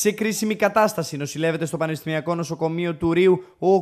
Σε κρίσιμη κατάσταση νοσηλεύεται στο Πανεπιστημιακό Νοσοκομείο του Ρίου ο 8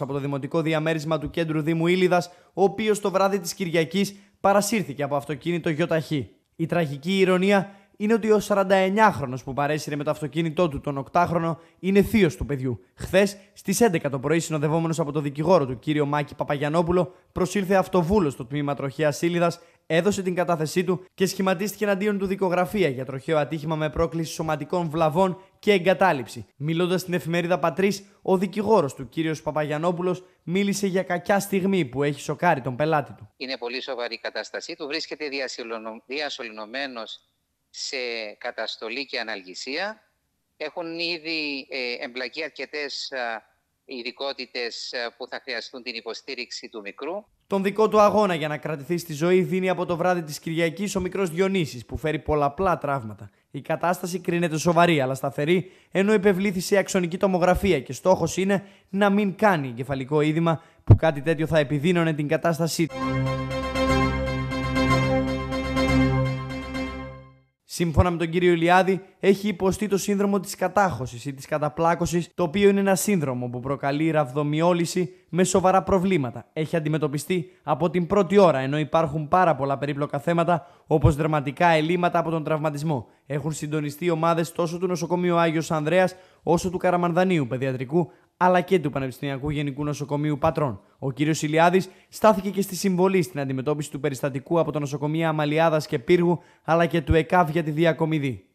από το δημοτικό διαμέρισμα του κέντρου Δήμου Ήλιδας, ο οποίος το βράδυ της Κυριακής παρασύρθηκε από αυτοκίνητο γιοταχή. Η τραγική ηρωνία είναι ότι ο 49χρονο που παρέσυρε με το αυτοκίνητό του τον οκτάχρονο είναι θείος του παιδιού. Χθες στις 11 το πρωί, συνοδευόμενος από τον δικηγόρο του κύριο Μάκη Παπαγιανόπουλο, προσήλθε αυτοβούλος στο τμήμα τροχέας Ήλιδας, έδωσε την κατάθεσή του και σχηματίστηκε εναντίον του δικογραφία για τροχαίο ατύχημα με πρόκληση σωματικών βλαβών και εγκατάλειψη. Μιλώντας στην εφημερίδα Πατρίς, ο δικηγόρος του, κ. Παπαγιανόπουλος, μίλησε για κακιά στιγμή που έχει σοκάρει τον πελάτη του. Είναι πολύ σοβαρή η κατάστασή του. Βρίσκεται διασωληνωμένος σε καταστολή και αναλγησία. Έχουν ήδη ε, εμπλακεί αρκετές ειδικότητες ε, που θα χρειαστούν την υποστήριξη του μικρού. Τον δικό του αγώνα για να κρατηθεί στη ζωή δίνει από το βράδυ της Κυριακής ο μικρός Διονύσης που φέρει πολλαπλά τραύματα. Η κατάσταση κρίνεται σοβαρή αλλά σταθερή, ενώ επευλήθη σε αξονική τομογραφία και στόχος είναι να μην κάνει εγκεφαλικό είδημα που κάτι τέτοιο θα επιδίνωνε την κατάστασή του. Σύμφωνα με τον κύριο Ηλιάδη, έχει υποστεί το σύνδρομο της κατάχωσης ή της καταπλάκωσης, το οποίο είναι ένα σύνδρομο που προκαλεί ραβδομιόλυση με σοβαρά προβλήματα. Έχει αντιμετωπιστεί από την πρώτη ώρα, ενώ υπάρχουν πάρα πολλά περίπλοκα θέματα, όπως δραματικά ελλείμματα από τον τραυματισμό. Έχουν συντονιστεί ομάδες τόσο του νοσοκομείου Άγιος Ανδρέας όσο του Καραμανδανίου Παιδιατρικού, αλλά και του Πανεπιστημιακού Γενικού Νοσοκομείου Πατρών. Ο κ. Σιλιάδη στάθηκε και στη συμβολή στην αντιμετώπιση του περιστατικού από το νοσοκομείο Αμαλιάδας και Πύργου, αλλά και του ΕΚΑΒ για τη διακομιδή.